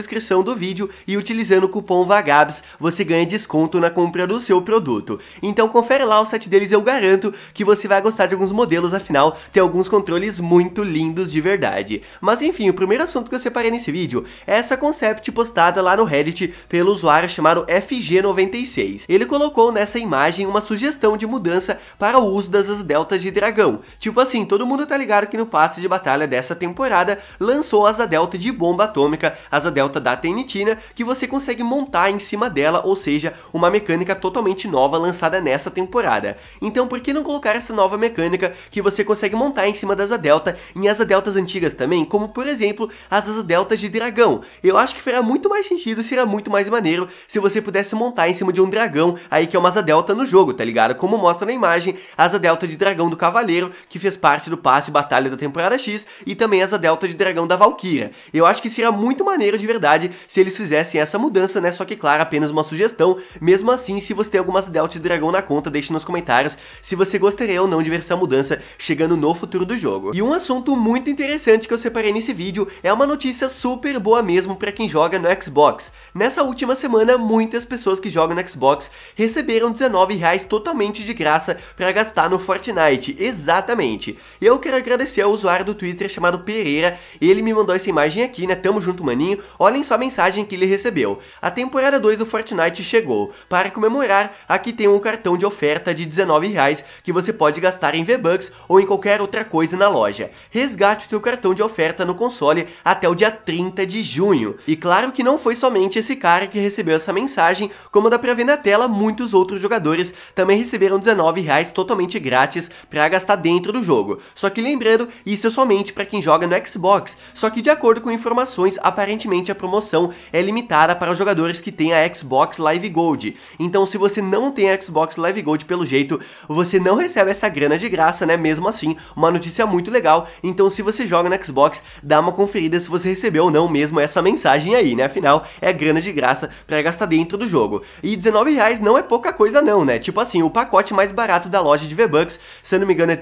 descrição do vídeo e utilizando o cupom VAGABS você ganha desconto na compra do seu produto. Então confere lá o site deles, eu garanto que você vai gostar de alguns modelos, afinal tem alguns controles muito lindos de verdade. Mas enfim, o primeiro assunto que eu separei nesse vídeo é essa concept postada lá no Reddit pelo usuário chamado FG96. Ele colocou nessa imagem uma sugestão de mudança para o uso das asas deltas de dragão. Tipo assim, todo mundo tá ligado que no passe de batalha dessa temporada lançou a asa delta de bomba atômica, asa delta delta da tenitina né, que você consegue montar em cima dela, ou seja, uma mecânica totalmente nova lançada nessa temporada. Então por que não colocar essa nova mecânica que você consegue montar em cima das asa delta em asa deltas antigas também, como por exemplo as asa deltas de dragão? Eu acho que fará muito mais sentido, será muito mais maneiro se você pudesse montar em cima de um dragão aí que é uma asa delta no jogo, tá ligado? Como mostra na imagem, asa delta de dragão do cavaleiro, que fez parte do passe batalha da temporada X, e também asa delta de dragão da Valkyria. Eu acho que será muito maneiro de verdade verdade se eles fizessem essa mudança, né? Só que, claro, apenas uma sugestão. Mesmo assim, se você tem algumas Delta de dragão na conta, deixe nos comentários se você gostaria ou não de ver essa mudança chegando no futuro do jogo. E um assunto muito interessante que eu separei nesse vídeo é uma notícia super boa mesmo para quem joga no Xbox. Nessa última semana, muitas pessoas que jogam no Xbox receberam 19 reais totalmente de graça para gastar no Fortnite, exatamente. E eu quero agradecer ao usuário do Twitter chamado Pereira, ele me mandou essa imagem aqui, né? Tamo junto, maninho. Olha Olhem só a mensagem que ele recebeu. A temporada 2 do Fortnite chegou. Para comemorar, aqui tem um cartão de oferta de R$19,00 que você pode gastar em V-Bucks ou em qualquer outra coisa na loja. Resgate o seu cartão de oferta no console até o dia 30 de junho. E claro que não foi somente esse cara que recebeu essa mensagem, como dá pra ver na tela, muitos outros jogadores também receberam R$19,00 totalmente grátis para gastar dentro do jogo. Só que lembrando, isso é somente para quem joga no Xbox, só que de acordo com informações, aparentemente a promoção é limitada para os jogadores que têm a Xbox Live Gold. Então, se você não tem a Xbox Live Gold, pelo jeito, você não recebe essa grana de graça, né? Mesmo assim, uma notícia muito legal. Então, se você joga na Xbox, dá uma conferida se você recebeu ou não mesmo essa mensagem aí, né? Afinal, é grana de graça para gastar dentro do jogo. E reais não é pouca coisa não, né? Tipo assim, o pacote mais barato da loja de V-Bucks, se eu não me engano, é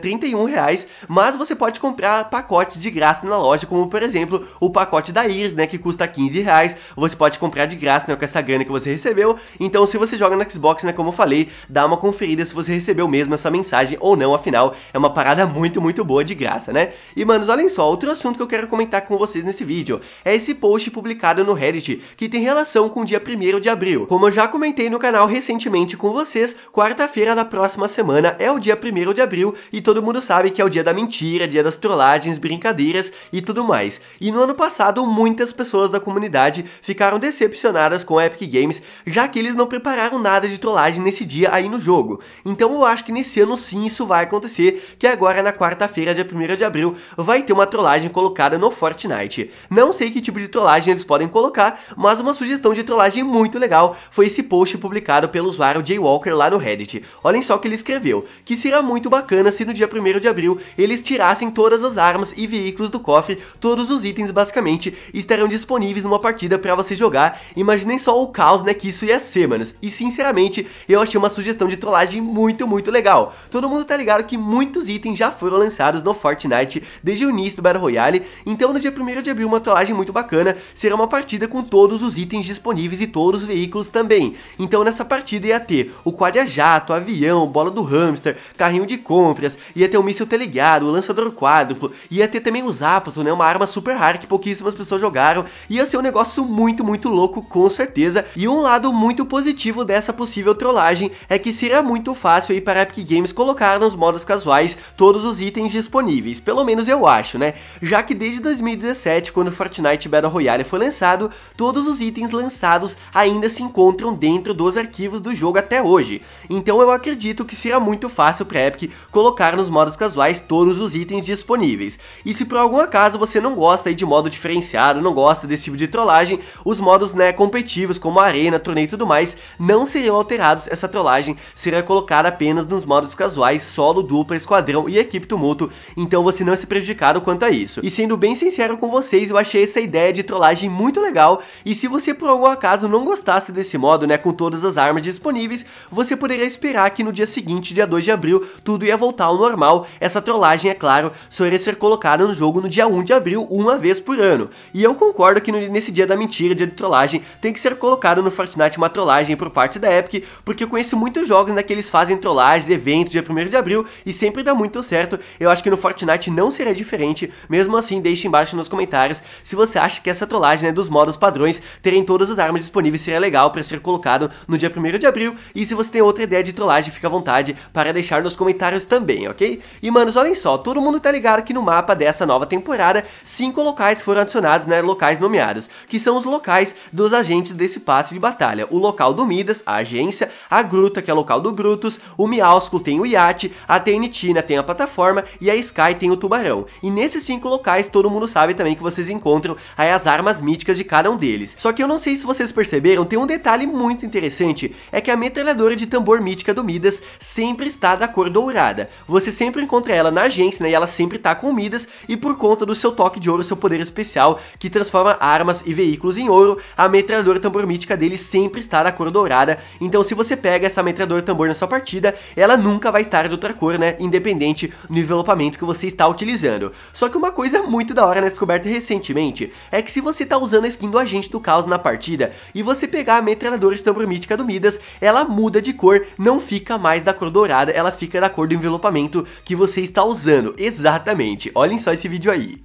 reais. mas você pode comprar pacotes de graça na loja, como por exemplo, o pacote da Iris, né, que custa 15 15 reais, você pode comprar de graça né, com essa grana que você recebeu. Então, se você joga no Xbox, né, como eu falei, dá uma conferida se você recebeu mesmo essa mensagem ou não, afinal, é uma parada muito, muito boa de graça, né? E, manos, olhem só, outro assunto que eu quero comentar com vocês nesse vídeo é esse post publicado no Reddit, que tem relação com o dia 1 de abril. Como eu já comentei no canal recentemente com vocês, quarta-feira da próxima semana é o dia 1 de abril e todo mundo sabe que é o dia da mentira, dia das trollagens, brincadeiras e tudo mais. E no ano passado, muitas pessoas da comunidade comunidade ficaram decepcionadas com a Epic Games, já que eles não prepararam nada de trollagem nesse dia aí no jogo. Então eu acho que nesse ano sim isso vai acontecer, que agora na quarta-feira, dia 1 de abril, vai ter uma trollagem colocada no Fortnite. Não sei que tipo de trollagem eles podem colocar, mas uma sugestão de trollagem muito legal foi esse post publicado pelo usuário Jay Walker lá no Reddit. Olhem só o que ele escreveu, que seria muito bacana se no dia 1 de abril eles tirassem todas as armas e veículos do cofre, todos os itens basicamente estarão disponíveis disponíveis numa partida pra você jogar. Imaginem só o caos, né, que isso ia ser, manos. E sinceramente, eu achei uma sugestão de trollagem muito, muito legal. Todo mundo tá ligado que muitos itens já foram lançados no Fortnite desde o início do Battle Royale, então no dia 1 de abril uma trollagem muito bacana será uma partida com todos os itens disponíveis e todos os veículos também. Então nessa partida ia ter o quad a jato, avião, bola do hamster, carrinho de compras, ia ter o míssil telegado, o lançador quádruplo, ia ter também os Zapato, né, uma arma super rara que pouquíssimas pessoas jogaram, ia assim ser um negócio muito, muito louco, com certeza. E um lado muito positivo dessa possível trollagem é que seria muito fácil aí para a Epic Games colocar nos modos casuais todos os itens disponíveis, pelo menos eu acho, né? Já que desde 2017, quando Fortnite Battle Royale foi lançado, todos os itens lançados ainda se encontram dentro dos arquivos do jogo até hoje. Então eu acredito que será muito fácil para a Epic colocar nos modos casuais todos os itens disponíveis. E se por algum acaso você não gosta de modo diferenciado, não gosta desse tipo de trollagem, os modos né, competitivos, como arena, torneio e tudo mais, não seriam alterados. Essa trollagem será colocada apenas nos modos casuais, solo, dupla, esquadrão e equipe tumulto, então você não é se prejudicado quanto a isso. E sendo bem sincero com vocês, eu achei essa ideia de trollagem muito legal, e se você por algum acaso não gostasse desse modo, né, com todas as armas disponíveis, você poderia esperar que no dia seguinte, dia 2 de abril, tudo ia voltar ao normal. Essa trollagem, é claro, só iria ser colocada no jogo no dia 1 de abril, uma vez por ano. E eu concordo que no nesse dia da mentira, dia de trollagem, tem que ser colocado no Fortnite uma trollagem por parte da Epic, porque eu conheço muitos jogos né, que eles fazem trollagens, eventos dia 1 de abril, e sempre dá muito certo. Eu acho que no Fortnite não será diferente, mesmo assim, deixe embaixo nos comentários se você acha que essa trollagem né, dos modos padrões terem todas as armas disponíveis seria legal para ser colocado no dia 1 de abril, e se você tem outra ideia de trollagem, fica à vontade para deixar nos comentários também, ok? E manos, olhem só, todo mundo tá ligado que no mapa dessa nova temporada, cinco locais foram adicionados, né, locais nomeados secundários, que são os locais dos agentes desse passe de batalha. O local do Midas, a agência, a gruta, que é o local do Brutus, o Miausco tem o iate, a Tenitina tem a plataforma e a Sky tem o tubarão. E nesses cinco locais todo mundo sabe também que vocês encontram aí as armas míticas de cada um deles. Só que eu não sei se vocês perceberam, tem um detalhe muito interessante, é que a metralhadora de tambor mítica do Midas sempre está da cor dourada. Você sempre encontra ela na agência, né, e ela sempre está com o Midas, e por conta do seu toque de ouro, seu poder especial, que transforma a arma armas e veículos em ouro, a metralhadora tambor mítica dele sempre está da cor dourada, então se você pega essa metralhadora tambor na sua partida, ela nunca vai estar de outra cor, né, independente do envelopamento que você está utilizando. Só que uma coisa muito da hora descoberta recentemente, é que se você está usando a skin do agente do caos na partida, e você pegar a metralhadora tambor mítica do Midas, ela muda de cor, não fica mais da cor dourada, ela fica da cor do envelopamento que você está usando, exatamente, olhem só esse vídeo aí.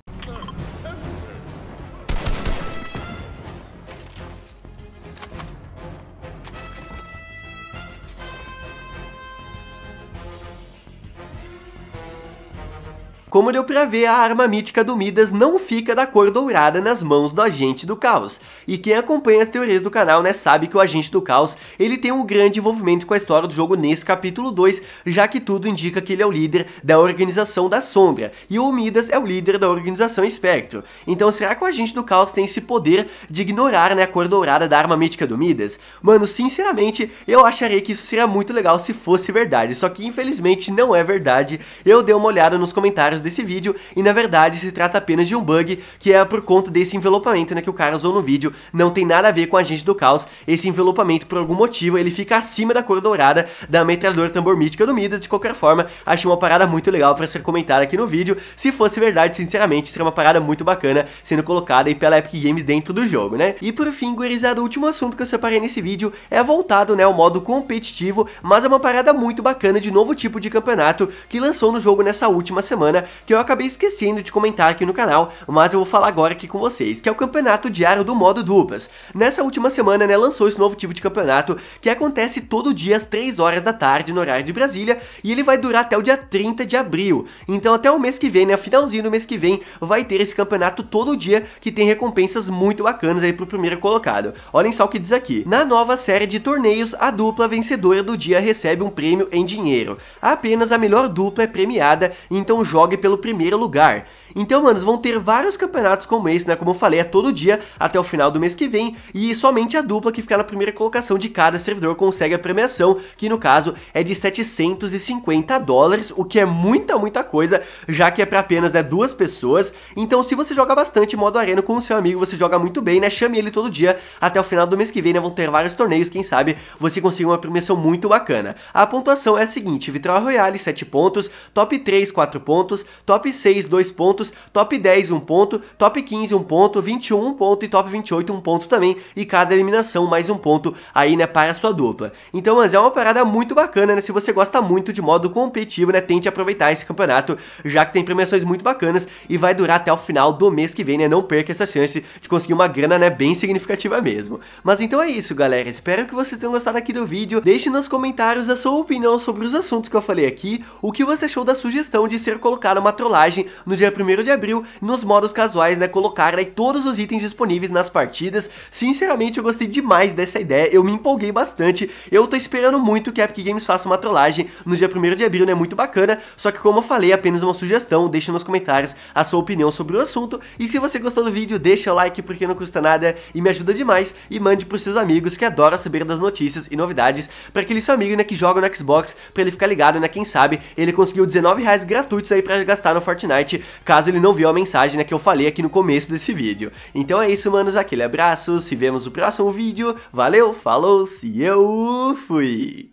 Como deu pra ver, a arma mítica do Midas não fica da cor dourada nas mãos do Agente do Caos. E quem acompanha as teorias do canal, né, sabe que o Agente do Caos, ele tem um grande envolvimento com a história do jogo nesse capítulo 2, já que tudo indica que ele é o líder da Organização da Sombra, e o Midas é o líder da Organização Espectro. Então será que o Agente do Caos tem esse poder de ignorar, né, a cor dourada da arma mítica do Midas? Mano, sinceramente, eu acharia que isso seria muito legal se fosse verdade, só que infelizmente não é verdade. Eu dei uma olhada nos comentários desse vídeo, e na verdade se trata apenas de um bug, que é por conta desse envelopamento né, que o cara usou no vídeo, não tem nada a ver com a gente do caos, esse envelopamento por algum motivo ele fica acima da cor dourada da metralhadora tambor mítica do Midas, de qualquer forma, achei uma parada muito legal para ser comentada aqui no vídeo, se fosse verdade, sinceramente, seria uma parada muito bacana sendo colocada aí pela Epic Games dentro do jogo, né? E por fim, gurizada, o último assunto que eu separei nesse vídeo é voltado, né, ao modo competitivo, mas é uma parada muito bacana de novo tipo de campeonato que lançou no jogo nessa última semana, que eu acabei esquecendo de comentar aqui no canal, mas eu vou falar agora aqui com vocês, que é o campeonato diário do modo duplas. Nessa última semana, né, lançou esse novo tipo de campeonato, que acontece todo dia às 3 horas da tarde no horário de Brasília, e ele vai durar até o dia 30 de abril. Então até o mês que vem, né, finalzinho do mês que vem, vai ter esse campeonato todo dia, que tem recompensas muito bacanas aí pro primeiro colocado. Olhem só o que diz aqui. Na nova série de torneios, a dupla vencedora do dia recebe um prêmio em dinheiro. Apenas a melhor dupla é premiada, então jogue pelo primeiro lugar. Então, manos, vão ter vários campeonatos como esse, né? Como eu falei, é todo dia até o final do mês que vem. E somente a dupla que ficar na primeira colocação de cada servidor consegue a premiação, que no caso é de 750 dólares, o que é muita, muita coisa, já que é para apenas né, duas pessoas. Então, se você joga bastante modo arena com o seu amigo, você joga muito bem, né? Chame ele todo dia até o final do mês que vem, né? Vão ter vários torneios, quem sabe você consiga uma premiação muito bacana. A pontuação é a seguinte: Vitral Royale, 7 pontos, top 3, 4 pontos, top 6, 2 pontos pontos, top 10 um ponto, top 15 um ponto, 21 1 ponto e top 28 um ponto também, e cada eliminação mais um ponto aí, né, para a sua dupla. Então, mas é uma parada muito bacana, né, se você gosta muito de modo competitivo, né, tente aproveitar esse campeonato, já que tem premiações muito bacanas e vai durar até o final do mês que vem, né, não perca essa chance de conseguir uma grana, né, bem significativa mesmo. Mas então é isso, galera, espero que vocês tenham gostado aqui do vídeo, deixe nos comentários a sua opinião sobre os assuntos que eu falei aqui, o que você achou da sugestão de ser colocada uma trollagem no dia 1 1 de abril nos modos casuais, né, colocar aí todos os itens disponíveis nas partidas. Sinceramente, eu gostei demais dessa ideia, eu me empolguei bastante. Eu tô esperando muito que a Epic Games faça uma trollagem no dia 1 de abril, né, muito bacana. Só que como eu falei, apenas uma sugestão, deixa nos comentários a sua opinião sobre o assunto. E se você gostou do vídeo, deixa o like porque não custa nada e me ajuda demais. E mande pros seus amigos que adoram saber das notícias e novidades para aquele seu amigo, né, que joga no Xbox, para ele ficar ligado, né, quem sabe ele conseguiu 19 reais gratuitos aí para gastar no Fortnite, caso caso ele não viu a mensagem né, que eu falei aqui no começo desse vídeo. Então é isso, manos, aquele abraço, se vemos no próximo vídeo, valeu, falou, se eu fui!